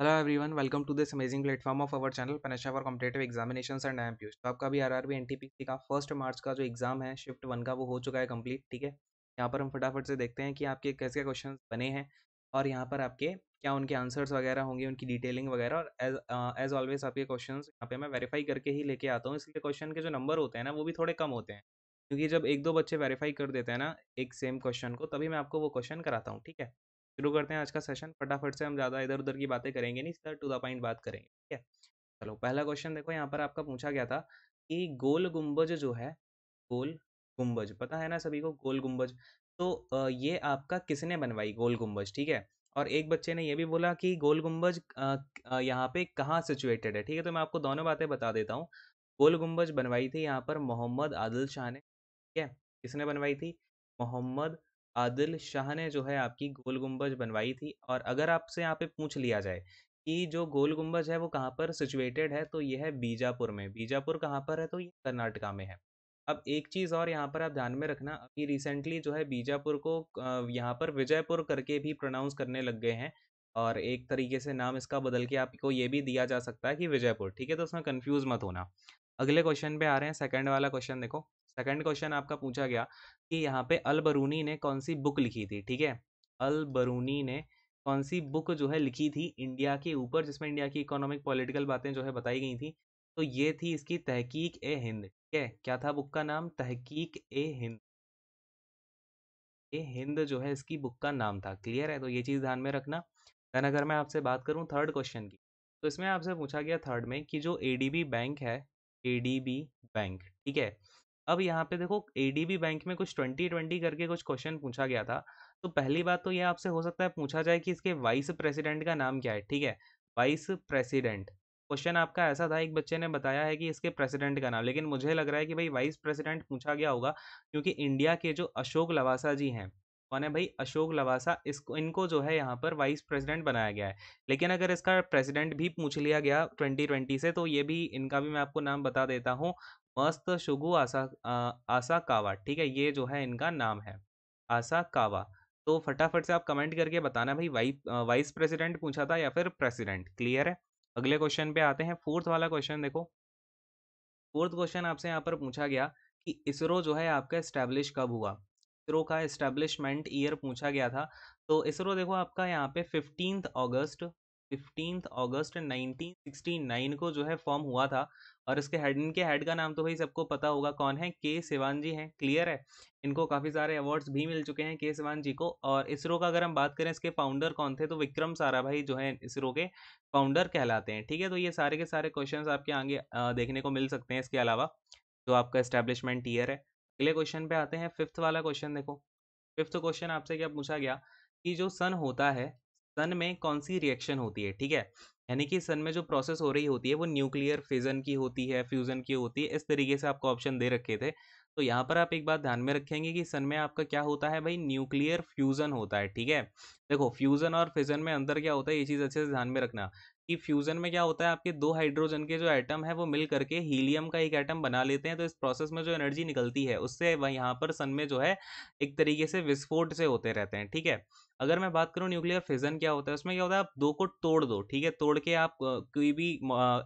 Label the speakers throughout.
Speaker 1: hello everyone welcome to this amazing platform of our channel पनेशा for competitive examination and M P तो आपका भी R NTPC N T का first March का जो exam है शिफ्ट वन का वो हो चुका है कंप्लीट ठीक है यहाँ पर हम फटाफट से देखते हैं कि आपके कैसे क्वेश्चन बने हैं और यहाँ पर आपके क्या उनके आंसर्स वगैरह होंगे उनकी डिटेलिंग वगैरह और एज ऑलवेज आपके क्वेश्चन यहाँ पे मैं वेरीफाई करके ही लेके आता हूँ इसलिए क्वेश्चन के जो नंबर होते हैं ना वो भी थोड़े कम होते हैं क्योंकि जब एक दो बच्चे वेरीफाई कर देते हैं ना एक सेम क्वेश्चन को तभी मैं आपको वो क्वेश्चन कराता हूँ ठीक है शुरू करते हैं आज का सेशन फटाफट से हम ज़्यादा इधर उधर की बातें करेंगे नहीं सर टू द पॉइंट बात करेंगे ठीक है चलो पहला क्वेश्चन देखो यहाँ पर आपका पूछा गया था कि गोल गुंबज जो है गोल गुंबज पता है ना सभी को गोल गुंबज तो ये आपका किसने बनवाई गोल गुंबज ठीक है और एक बच्चे ने ये भी बोला कि गोल गुंबज यहाँ पे कहाँ सिचुएटेड है ठीक है तो मैं आपको दोनों बातें बता देता हूँ गोल गुंबज बनवाई थी यहाँ पर मोहम्मद आदिल शाह ने ठीक है किसने बनवाई थी मोहम्मद आदिल शाह ने जो है आपकी गोल गुंबज बनवाई थी और अगर आपसे यहाँ पे पूछ लिया जाए कि जो गोल गुंबज है वो कहाँ पर सिचुएटेड है तो यह है बीजापुर में बीजापुर कहाँ पर है तो ये कर्नाटका में है अब एक चीज़ और यहाँ पर आप ध्यान में रखना अभी रिसेंटली जो है बीजापुर को यहाँ पर विजयपुर करके भी प्रोनाउंस करने लग गए हैं और एक तरीके से नाम इसका बदल के आपको ये भी दिया जा सकता है कि विजयपुर ठीक है तो उसमें कन्फ्यूज़ मत होना अगले क्वेश्चन पे आ रहे हैं सेकंड वाला क्वेश्चन देखो सेकंड क्वेश्चन आपका पूछा गया कि यहाँ पे अल बरूनी ने कौन सी बुक लिखी थी ठीक है अल बरूनी ने कौन सी बुक जो है लिखी थी इंडिया के ऊपर जिसमें इंडिया की इकोनॉमिक पॉलिटिकल बातें जो है बताई गई थी तो ये थी इसकी तहकीक ए हिंद ठीक है क्या था बुक का नाम तहकीक ए हिंद ए हिंद जो है इसकी बुक का नाम था क्लियर है तो ये चीज़ ध्यान में रखना देन अगर मैं आपसे बात करूँ थर्ड क्वेश्चन की तो इसमें आपसे पूछा गया थर्ड में कि जो ए बैंक है ए बैंक ठीक है अब यहाँ पे देखो बी बैंक में कुछ ट्वेंटी ट्वेंटी करके कुछ क्वेश्चन पूछा गया था तो पहली बात तो ये आपसे हो सकता है पूछा जाए कि इसके वाइस प्रेसिडेंट का नाम क्या है ठीक है वाइस प्रेसिडेंट क्वेश्चन आपका ऐसा था एक बच्चे ने बताया है कि इसके प्रेसिडेंट का नाम लेकिन मुझे लग रहा है कि भाई वाइस प्रेसिडेंट पूछा गया होगा क्योंकि इंडिया के जो अशोक लवासा जी हैं कौन है भाई अशोक लवासा इसको इनको जो है यहाँ पर वाइस प्रेसिडेंट बनाया गया है लेकिन अगर इसका प्रेसिडेंट भी पूछ लिया गया ट्वेंटी ट्वेंटी से तो ये भी इनका भी मैं आपको नाम बता देता हूँ मस्त शुगु आसा आ, आसा कावा ठीक है ये जो है इनका नाम है आसा कावा तो फटाफट से आप कमेंट करके बताना भाई वाइस वाइस प्रेसिडेंट पूछा था या फिर प्रेसिडेंट क्लियर है अगले क्वेश्चन पे आते हैं फोर्थ वाला क्वेश्चन देखो फोर्थ क्वेश्चन आपसे यहाँ पर पूछा गया कि इसरो जो है आपका इस्टेब्लिश कब हुआ इसरो का इस्टेब्लिशमेंट ईयर पूछा गया था तो इसरो देखो आपका यहाँ पे फिफ्टींथ अगस्त फिफ्टींथ अगस्त 1969 को जो है फॉर्म हुआ था और इसके हेड इनके हेड का नाम तो भाई सबको पता होगा कौन है के सिवान जी हैं क्लियर है इनको काफ़ी सारे अवार्ड्स भी मिल चुके हैं के सिवान जी को और इसरो का अगर हम बात करें इसके फाउंडर कौन थे तो विक्रम सारा भाई जो है इसरो के फाउंडर कहलाते हैं ठीक है तो ये सारे के सारे क्वेश्चन आपके आगे देखने को मिल सकते हैं इसके अलावा जो आपका इस्टेब्लिशमेंट ईयर है अगले क्वेश्चन पे आते हैं फिफ्थ वाला क्वेश्चन देखो फिफ्थ क्वेश्चन आपसे क्या पूछा गया कि जो सन होता है सन में कौन सी रिएक्शन होती है ठीक है यानी कि सन में जो प्रोसेस हो रही होती है वो न्यूक्लियर फिजन की होती है फ्यूजन की होती है इस तरीके से आपको ऑप्शन दे रखे थे तो यहाँ पर आप एक बात ध्यान में रखेंगे कि सन में आपका क्या होता है भाई न्यूक्लियर फ्यूजन होता है ठीक है देखो फ्यूजन और फिजन में अंतर क्या होता है ये चीज़ अच्छे से ध्यान में रखना कि फ्यूज़न में क्या होता है आपके दो हाइड्रोजन के जो एटम है वो मिल करके हीलियम का एक एटम बना लेते हैं तो इस प्रोसेस में जो एनर्जी निकलती है उससे वह यहाँ पर सन में जो है एक तरीके से विस्फोट से होते रहते हैं ठीक है अगर मैं बात करूँ न्यूक्लियर फिजन क्या होता है उसमें क्या होता है आप दो को तोड़ दो ठीक है तोड़ के आप कोई भी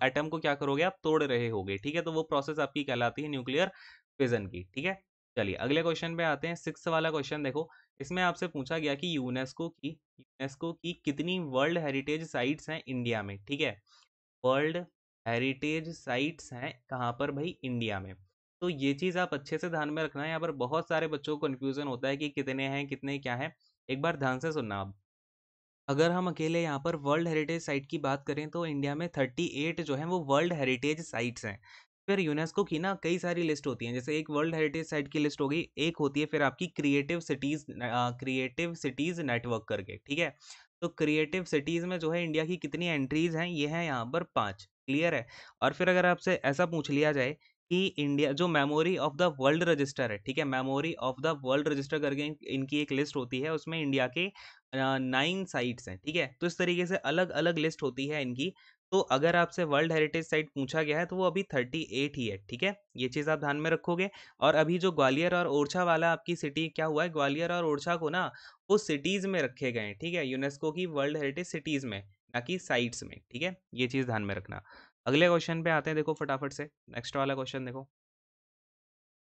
Speaker 1: एटम को क्या करोगे आप तोड़ रहे हो ठीक है तो वो प्रोसेस आपकी कहलाती है न्यूक्लियर फिजन की ठीक है चलिए अगले क्वेश्चन पे आते हैं सिक्स वाला क्वेश्चन देखो इसमें आपसे पूछा गया कि यूनेस्को की यूनेस्को की कितनी वर्ल्ड हेरिटेज साइट्स हैं इंडिया में ठीक है वर्ल्ड हेरिटेज साइट्स हैं कहाँ पर भाई इंडिया में तो ये चीज़ आप अच्छे से ध्यान में रखना है यहाँ पर बहुत सारे बच्चों को कन्फ्यूज़न होता है कि कितने हैं कितने क्या हैं एक बार ध्यान से सुनना आप अगर हम अकेले यहाँ पर वर्ल्ड हेरिटेज साइट की बात करें तो इंडिया में थर्टी एट जो है वो वर्ल्ड हेरिटेज साइट्स हैं फिर यूनेस्को की ना कई सारी लिस्ट होती हैं जैसे एक वर्ल्ड हेरिटेज साइट की लिस्ट होगी एक होती है फिर आपकी creative cities creative cities network करके ठीक है तो क्रिएटिव सिटीज़ में जो है इंडिया की कितनी एंट्रीज़ हैं ये है यहाँ पर पांच क्लियर है और फिर अगर आपसे ऐसा पूछ लिया जाए कि इंडिया जो memory of the world register है ठीक है memory of the world register करके इनकी एक लिस्ट होती है उसमें इंडिया के नाइन साइट्स हैं ठीक है तो इस तरीके से अलग अलग लिस्ट होती है इनकी तो अगर आपसे वर्ल्ड हेरिटेज साइट पूछा गया है तो वो अभी 38 ही है ठीक है ये चीज़ आप ध्यान में रखोगे और अभी जो ग्वालियर और ओरछा वाला आपकी सिटी क्या हुआ है ग्वालियर और ओरछा को ना वो सिटीज़ में रखे गए हैं ठीक है यूनेस्को की वर्ल्ड हेरिटेज सिटीज़ में ना कि साइट्स में ठीक है ये चीज़ ध्यान में रखना अगले क्वेश्चन पे आते हैं देखो फटाफट से नेक्स्ट वाला क्वेश्चन देखो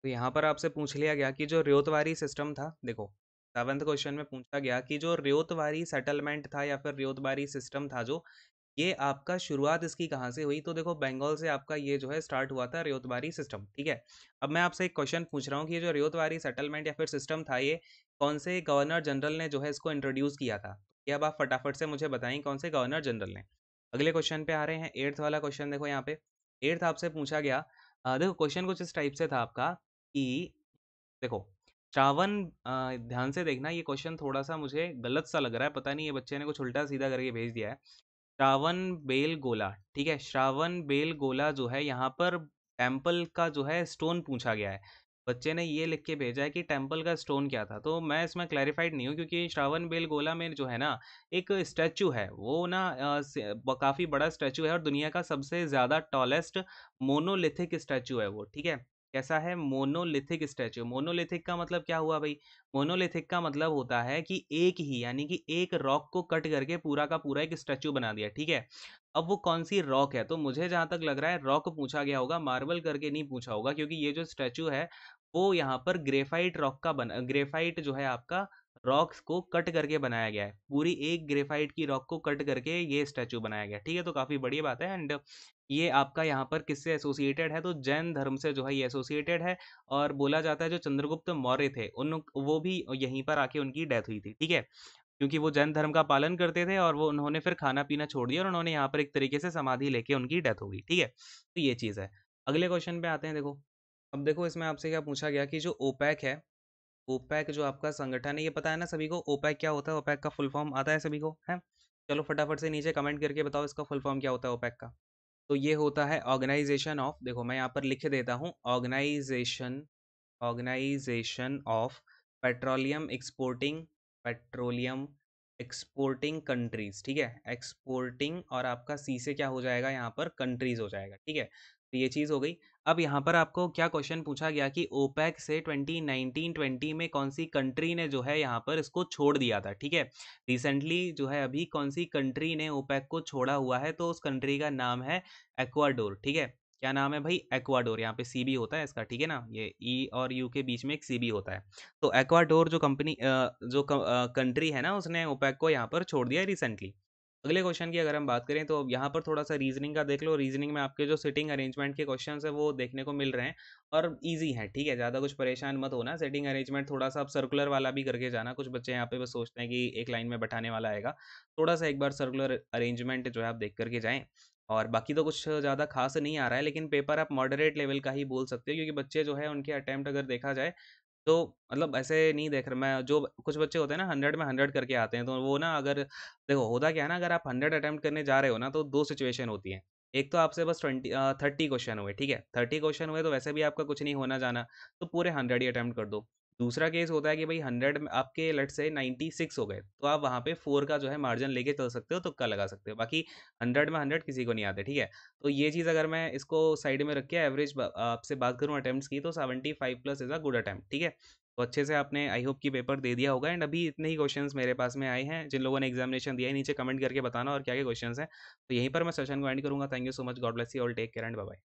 Speaker 1: तो यहाँ पर आपसे पूछ लिया गया कि जो रेतवारी सिस्टम था देखो सेवंथ क्वेश्चन में पूछा गया कि जो रेतवारी सेटलमेंट था या फिर रेतवारी सिस्टम था जो ये आपका शुरुआत इसकी कहाँ से हुई तो देखो बंगाल से आपका ये जो है स्टार्ट हुआ था रेतवारी सिस्टम ठीक है अब मैं आपसे एक क्वेश्चन पूछ रहा हूँ कि ये जो रेतवारी सेटलमेंट या फिर सिस्टम था ये कौन से गवर्नर जनरल ने जो है इसको इंट्रोड्यूस किया था ये अब आप फटाफट से मुझे बताएं कौन से गवर्नर जनरल ने अगले क्वेश्चन पे आ रहे हैं एट्थ वाला क्वेश्चन देखो यहाँ पे एट्थ आपसे पूछा गया आ, देखो क्वेश्चन कुछ इस टाइप से था आपका कि देखो श्रावण ध्यान से देखना ये क्वेश्चन थोड़ा सा मुझे गलत सा लग रहा है पता नहीं ये बच्चे ने कुछ उल्टा सीधा करके भेज दिया है श्रावण बेल गोला ठीक है श्रावण बेल गोला जो है यहाँ पर टेम्पल का जो है स्टोन पूछा गया है बच्चे ने ये लिख के भेजा है कि टेम्पल का स्टोन क्या था तो मैं इसमें क्लैरिफाइड नहीं हूँ क्योंकि श्रावण बेल गोला में जो है ना एक स्टैचू है वो ना काफ़ी बड़ा स्टैचू है और दुनिया का सबसे ज़्यादा टॉलेस्ट मोनोलिथिक स्टैचू है वो ठीक है कैसा है मोनोलिथिक स्टैचू मोनोलिथिक का मतलब क्या हुआ भाई मोनोलिथिक का मतलब होता है कि एक ही यानी कि एक रॉक को कट करके पूरा का पूरा एक स्टैचू बना दिया ठीक है अब वो कौन सी रॉक है तो मुझे जहाँ तक लग रहा है रॉक पूछा गया होगा मार्बल करके नहीं पूछा होगा क्योंकि ये जो स्टैचू है वो यहाँ पर ग्रेफाइट रॉक का बना ग्रेफाइट जो है आपका रॉक्स को कट करके बनाया गया है पूरी एक ग्रेफाइट की रॉक को कट करके ये स्टैचू बनाया गया ठीक है तो काफ़ी बढ़िया बात है एंड ये आपका यहाँ पर किससे एसोसिएटेड है तो जैन धर्म से जो है ये एसोसिएटेड है और बोला जाता है जो चंद्रगुप्त मौर्य थे उन वो भी यहीं पर आके उनकी डेथ हुई थी ठीक है क्योंकि वो जैन धर्म का पालन करते थे और वो उन्होंने फिर खाना पीना छोड़ दिया और उन्होंने यहाँ पर एक तरीके से समाधि लेके उनकी डेथ हो गई ठीक है तो ये चीज़ है अगले क्वेश्चन पे आते हैं देखो अब देखो इसमें आपसे क्या पूछा गया कि जो ओपैक है ओपैक जो आपका संगठन है ये पता है ना सभी को ओपैक क्या होता है ओपैक का फुल फॉर्म आता है सभी को है चलो फटाफट से नीचे कमेंट करके बताओ इसका फुल फॉर्म क्या होता है ओपैक का तो ये होता है ऑर्गेनाइजेशन ऑफ देखो मैं यहाँ पर लिख देता हूँ organisation organisation of petroleum exporting petroleum exporting countries ठीक है एक्सपोर्टिंग और आपका सी से क्या हो जाएगा यहाँ पर कंट्रीज हो जाएगा ठीक है तो ये चीज़ हो गई अब यहाँ पर आपको क्या क्वेश्चन पूछा गया कि ओपेक से 2019 20 में कौन सी कंट्री ने जो है यहाँ पर इसको छोड़ दिया था ठीक है रिसेंटली जो है अभी कौन सी कंट्री ने ओपेक को छोड़ा हुआ है तो उस कंट्री का नाम है एक्वाडोर ठीक है क्या नाम है भाई एक्वाडोर यहाँ पे सीबी होता है इसका ठीक है ना ये ई e और यू के बीच में एक सीबी होता है तो एक्वाडोर जो कंपनी जो कंट्री है ना उसने ओपेक को यहाँ पर छोड़ दिया रिसेंटली अगले क्वेश्चन की अगर हम बात करें तो यहाँ पर थोड़ा सा रीजनिंग का देख लो रीजनिंग में आपके जो सिटिंग अरेंजमेंट के क्वेश्चन है वो देखने को मिल रहे हैं और ईजी है ठीक है ज़्यादा कुछ परेशान मत होना सेटिंग अरेंजमेंट थोड़ा सा आप सर्कुलर वाला भी करके जाना कुछ बच्चे यहाँ पे बस सोचते हैं कि एक लाइन में बैठाने वाला आएगा थोड़ा सा एक बार सर्कुलर अरेंजमेंट जो है आप देख करके जाएँ और बाकी तो कुछ ज़्यादा खास नहीं आ रहा है लेकिन पेपर आप मॉडरेट लेवल का ही बोल सकते हो क्योंकि बच्चे जो है उनके अटैम्प्ट अगर देखा जाए तो मतलब ऐसे नहीं देख रहा मैं जो कुछ बच्चे होते हैं ना हंड्रेड में हंड्रेड करके आते हैं तो वो ना अगर देखो होता क्या है ना अगर आप हंड्रेड अटैम्प्ट करने जा रहे हो ना तो दो सिचुएशन होती है एक तो आपसे बस ट्वेंटी थर्टी क्वेश्चन हुए ठीक है थर्टी क्वेश्चन हुए तो वैसे भी आपका कुछ नहीं होना जाना तो पूरे हंड्रेड ही अटैम्प्ट कर दो दूसरा केस होता है कि भाई हंड्रेड में आपके लट से नाइन्टी सिक्स हो गए तो आप वहाँ पे फोर का जो है मार्जिन लेके चल सकते हो तुक्का लगा सकते हो बाकी हंड्रेड में हंड्रेड किसी को नहीं आते ठीक है तो ये चीज़ अगर मैं इसको साइड में रख के एवरेज आपसे बात करूँ अटैम्प्ट की तो seventy five plus is a good attempt ठीक है तो अच्छे से आपने आई होप की पेपर दे दिया होगा एंड अभी इतने ही क्वेश्चन मेरे पास में आए हैं जिन लोगों ने एग्जामिनेशन दिया है नीचे कमेंट करके बताना और क्या क्या क्वेश्चन हैं तो यहीं पर मैं सेशन को एंड करूँगा thank you so much God bless you all take care and bye